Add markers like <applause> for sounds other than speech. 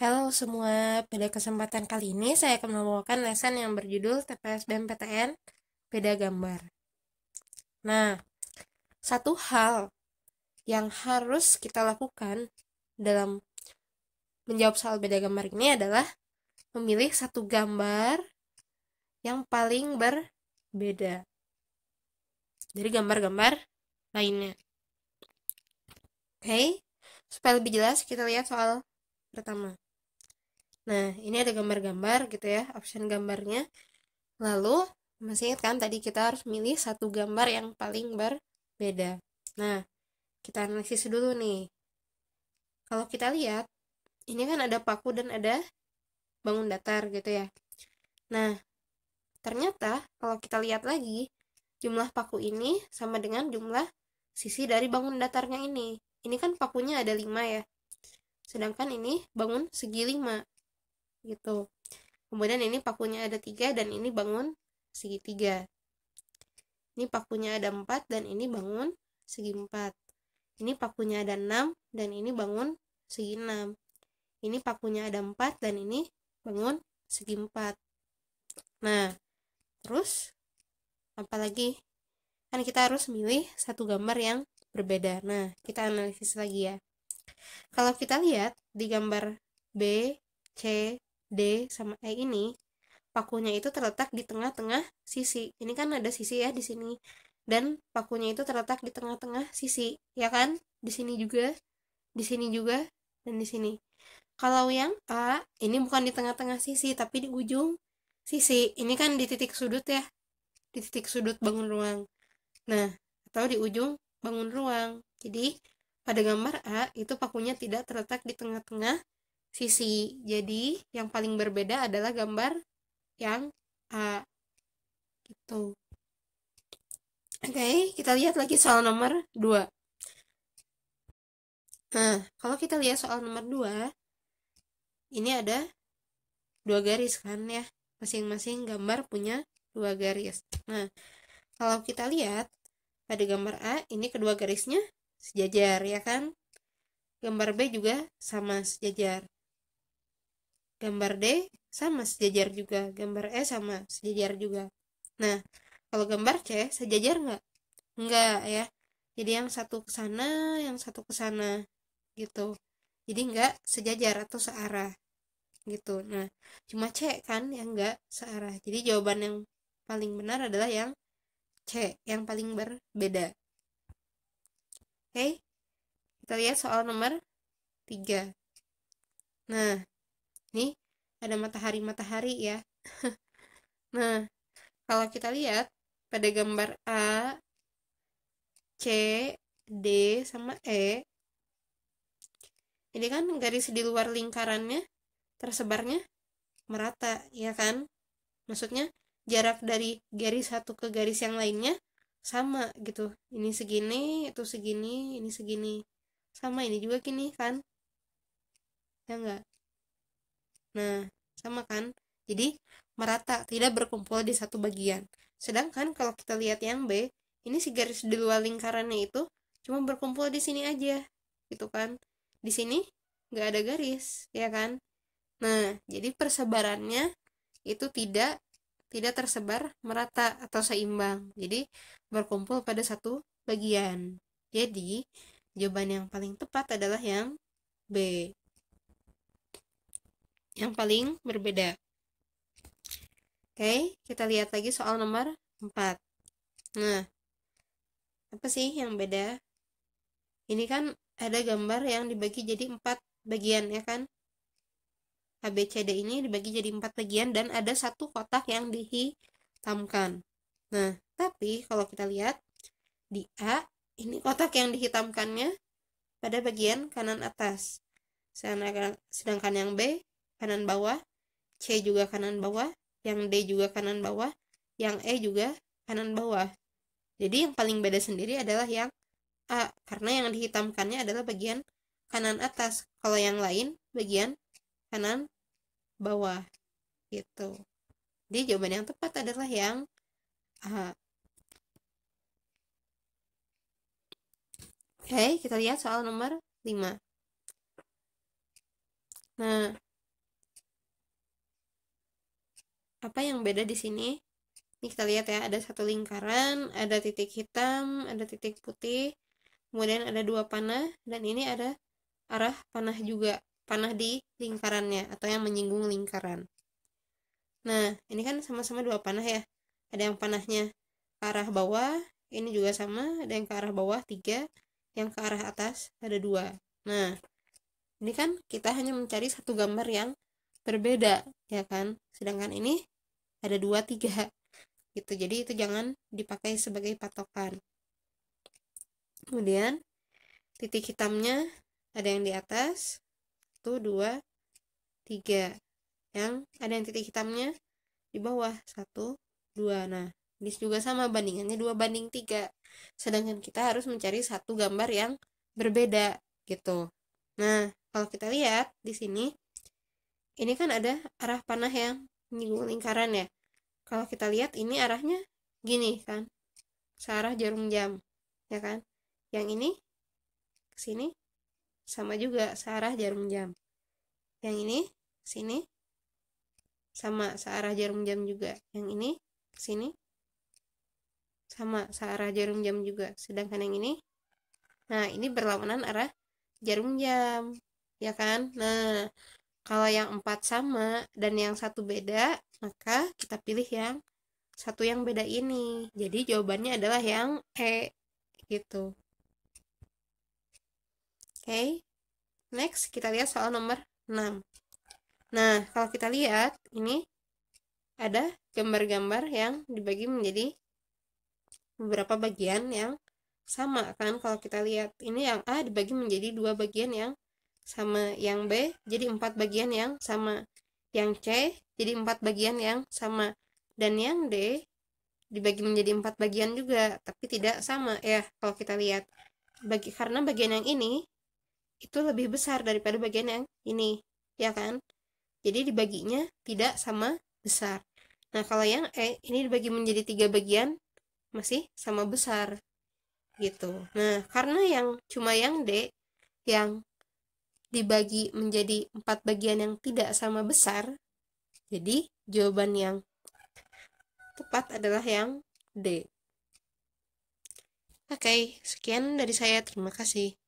Halo semua, pada kesempatan kali ini saya akan membawakan lesan yang berjudul TPS dan PTN Beda Gambar. Nah, satu hal yang harus kita lakukan dalam menjawab soal beda gambar ini adalah memilih satu gambar yang paling berbeda dari gambar-gambar lainnya. Oke, okay? supaya lebih jelas kita lihat soal pertama. Nah, ini ada gambar-gambar gitu ya, option gambarnya. Lalu, masih ingat kan tadi kita harus milih satu gambar yang paling berbeda. Nah, kita analisis dulu nih. Kalau kita lihat, ini kan ada paku dan ada bangun datar gitu ya. Nah, ternyata kalau kita lihat lagi, jumlah paku ini sama dengan jumlah sisi dari bangun datarnya ini. Ini kan pakunya ada 5 ya. Sedangkan ini bangun segi 5 gitu kemudian ini pakunya ada tiga dan ini bangun segitiga ini pakunya ada empat dan ini bangun segi empat ini pakunya ada enam dan ini bangun segi enam ini pakunya ada empat dan ini bangun segi empat nah terus apa lagi? kan kita harus milih satu gambar yang berbeda nah kita analisis lagi ya kalau kita lihat di gambar B, C, D sama E ini pakunya itu terletak di tengah-tengah sisi. Ini kan ada sisi ya di sini. Dan pakunya itu terletak di tengah-tengah sisi, ya kan? Di sini juga, di sini juga, dan di sini. Kalau yang A, ini bukan di tengah-tengah sisi, tapi di ujung sisi. Ini kan di titik sudut ya. Di titik sudut bangun ruang. Nah, atau di ujung bangun ruang. Jadi, pada gambar A, itu pakunya tidak terletak di tengah-tengah sisi. Jadi yang paling berbeda adalah gambar yang A. Gitu. Oke, okay, kita lihat lagi soal nomor 2. Nah, kalau kita lihat soal nomor 2, ini ada dua garis kan ya. Masing-masing gambar punya dua garis. Nah, kalau kita lihat pada gambar A, ini kedua garisnya sejajar ya kan? Gambar B juga sama sejajar gambar D sama sejajar juga, gambar E sama sejajar juga. Nah, kalau gambar C sejajar nggak? Nggak ya. Jadi yang satu ke sana, yang satu ke sana gitu. Jadi nggak sejajar atau searah gitu. Nah, cuma C kan yang nggak searah. Jadi jawaban yang paling benar adalah yang C, yang paling berbeda. Oke. Okay? Kita lihat soal nomor 3. Nah, Nih, ada matahari-matahari ya. <laughs> nah, kalau kita lihat pada gambar A, C, D, sama E, ini kan garis di luar lingkarannya tersebarnya merata, ya kan? Maksudnya jarak dari garis satu ke garis yang lainnya sama gitu. Ini segini, itu segini, ini segini. Sama ini juga gini kan? Ya enggak? Nah, sama kan? Jadi, merata, tidak berkumpul di satu bagian. Sedangkan kalau kita lihat yang B, ini si garis di luar lingkarannya itu cuma berkumpul di sini aja, gitu kan? Di sini nggak ada garis, ya kan? Nah, jadi persebarannya itu tidak tidak tersebar merata atau seimbang. Jadi berkumpul pada satu bagian. Jadi jawaban yang paling tepat adalah yang B yang paling berbeda. Oke, kita lihat lagi soal nomor 4. Nah, apa sih yang beda? Ini kan ada gambar yang dibagi jadi empat bagian ya kan? ABCD ini dibagi jadi empat bagian dan ada satu kotak yang dihitamkan. Nah, tapi kalau kita lihat di A, ini kotak yang dihitamkannya pada bagian kanan atas. Sedangkan yang B kanan bawah, C juga kanan bawah, yang D juga kanan bawah, yang E juga kanan bawah. Jadi yang paling beda sendiri adalah yang A, karena yang dihitamkannya adalah bagian kanan atas. Kalau yang lain, bagian kanan bawah. Gitu. Jadi jawaban yang tepat adalah yang A. Oke, kita lihat soal nomor 5. Nah, apa yang beda di sini ini kita lihat ya ada satu lingkaran ada titik hitam ada titik putih kemudian ada dua panah dan ini ada arah panah juga panah di lingkarannya atau yang menyinggung lingkaran nah ini kan sama-sama dua panah ya ada yang panahnya ke arah bawah ini juga sama ada yang ke arah bawah tiga yang ke arah atas ada dua nah ini kan kita hanya mencari satu gambar yang berbeda ya kan sedangkan ini ada dua tiga gitu jadi itu jangan dipakai sebagai patokan kemudian titik hitamnya ada yang di atas satu dua tiga yang ada yang titik hitamnya di bawah satu dua nah ini juga sama bandingannya dua banding tiga sedangkan kita harus mencari satu gambar yang berbeda gitu nah kalau kita lihat di sini ini kan ada arah panah yang nyinggung lingkaran ya kalau kita lihat ini arahnya gini kan searah jarum jam ya kan yang ini ke sini sama juga searah jarum jam yang ini ke sini sama searah jarum jam juga yang ini ke sini sama searah jarum jam juga sedangkan yang ini nah ini berlawanan arah jarum jam ya kan nah kalau yang empat sama dan yang satu beda, maka kita pilih yang satu yang beda ini. Jadi jawabannya adalah yang E gitu. Oke. Okay. Next kita lihat soal nomor 6. Nah, kalau kita lihat ini ada gambar-gambar yang dibagi menjadi beberapa bagian yang sama kan kalau kita lihat ini yang A dibagi menjadi dua bagian yang sama yang B jadi empat bagian yang sama yang C jadi empat bagian yang sama dan yang D dibagi menjadi empat bagian juga tapi tidak sama ya kalau kita lihat bagi karena bagian yang ini itu lebih besar daripada bagian yang ini ya kan jadi dibaginya tidak sama besar nah kalau yang E ini dibagi menjadi tiga bagian masih sama besar gitu nah karena yang cuma yang D yang dibagi menjadi empat bagian yang tidak sama besar, jadi jawaban yang tepat adalah yang D. Oke, okay, sekian dari saya. Terima kasih.